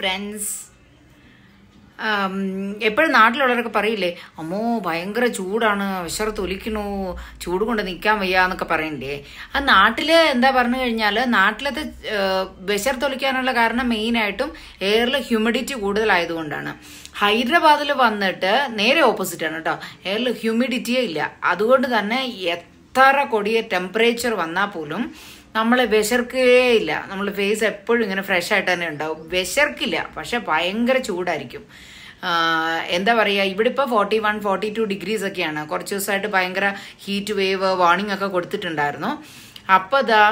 friends എപ്പോഴും നാട്ടിലുള്ളവരൊക്കെ പറയില്ലേ അമ്മോ ഭയങ്കര ചൂടാണ് വിശർത്തൊലിക്കണു ചൂട് കൊണ്ട് നിൽക്കാൻ വയ്യ എന്നൊക്കെ പറയണ്ടേ ആ നാട്ടിൽ എന്താ പറഞ്ഞു കഴിഞ്ഞാൽ നാട്ടിലത്തെ വിശർത്തൊലിക്കാനുള്ള കാരണം മെയിനായിട്ടും എയറിൽ ഹ്യൂമിഡിറ്റി കൂടുതലായതുകൊണ്ടാണ് ഹൈദരാബാദിൽ വന്നിട്ട് നേരെ ഓപ്പോസിറ്റ് ആണ് കേട്ടോ എയറിൽ ഹ്യൂമിഡിറ്റിയേ ഇല്ല അതുകൊണ്ട് തന്നെ എത്ര കൊടിയ ടെമ്പറേച്ചർ വന്നാൽ പോലും നമ്മൾ വിശർക്കുകയില്ല നമ്മൾ ഫേസ് എപ്പോഴും ഇങ്ങനെ ഫ്രഷ് ആയിട്ട് തന്നെ ഉണ്ടാവും വിശർക്കില്ല പക്ഷെ ഭയങ്കര ചൂടായിരിക്കും എന്താ പറയുക ഇവിടെ ഇപ്പോൾ forty one forty two degrees ഒക്കെയാണ് കുറച്ച് ദിവസമായിട്ട് ഭയങ്കര ഹീറ്റ് വേവ് വാർണിംഗ് ഒക്കെ കൊടുത്തിട്ടുണ്ടായിരുന്നു അപ്പോൾ ഇതാ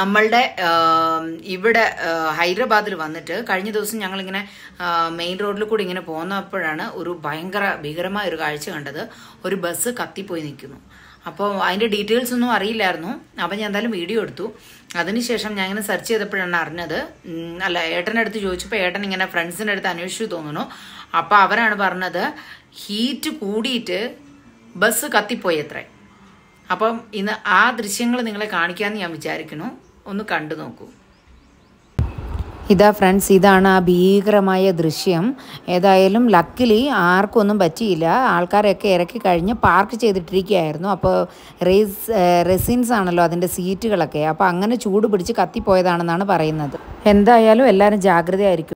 നമ്മളുടെ ഇവിടെ ഹൈദരാബാദിൽ വന്നിട്ട് കഴിഞ്ഞ ദിവസം ഞങ്ങളിങ്ങനെ മെയിൻ റോഡിൽ കൂടി ഇങ്ങനെ പോകുന്നപ്പോഴാണ് ഒരു ഭയങ്കര ഭീകരമായ ഒരു കാഴ്ച കണ്ടത് ഒരു ബസ് കത്തിപ്പോയി നിൽക്കുന്നു അപ്പോൾ അതിൻ്റെ ഡീറ്റെയിൽസ് ഒന്നും അറിയില്ലായിരുന്നു അപ്പോൾ ഞാൻ എന്തായാലും വീഡിയോ എടുത്തു അതിനുശേഷം ഞാൻ ഇങ്ങനെ സെർച്ച് ചെയ്തപ്പോഴാണ് അറിഞ്ഞത് അല്ല ഏട്ടൻ്റെ അടുത്ത് ചോദിച്ചപ്പോൾ ഏട്ടൻ ഇങ്ങനെ ഫ്രണ്ട്സിൻ്റെ അടുത്ത് അന്വേഷിച്ചു തോന്നുന്നു അപ്പോൾ അവരാണ് പറഞ്ഞത് ഹീറ്റ് കൂടിയിട്ട് ബസ് കത്തിപ്പോയി അത്ര അപ്പം ഇന്ന് ആ ദൃശ്യങ്ങൾ നിങ്ങളെ കാണിക്കാമെന്ന് ഞാൻ വിചാരിക്കുന്നു ഒന്ന് കണ്ടു നോക്കൂ ഇതാ ഫ്രണ്ട്സ് ഇതാണ് ആ ഭീകരമായ ദൃശ്യം ഏതായാലും ലക്കിലി ആർക്കൊന്നും പറ്റിയില്ല ആൾക്കാരെയൊക്കെ ഇറക്കി കഴിഞ്ഞ് പാർക്ക് ചെയ്തിട്ടിരിക്കുകയായിരുന്നു അപ്പോൾ റേസ് റെസിൻസ് ആണല്ലോ അതിൻ്റെ സീറ്റുകളൊക്കെ അപ്പോൾ അങ്ങനെ ചൂട് പിടിച്ച് കത്തിപ്പോയതാണെന്നാണ് പറയുന്നത് എന്തായാലും എല്ലാവരും ജാഗ്രതയായിരിക്കും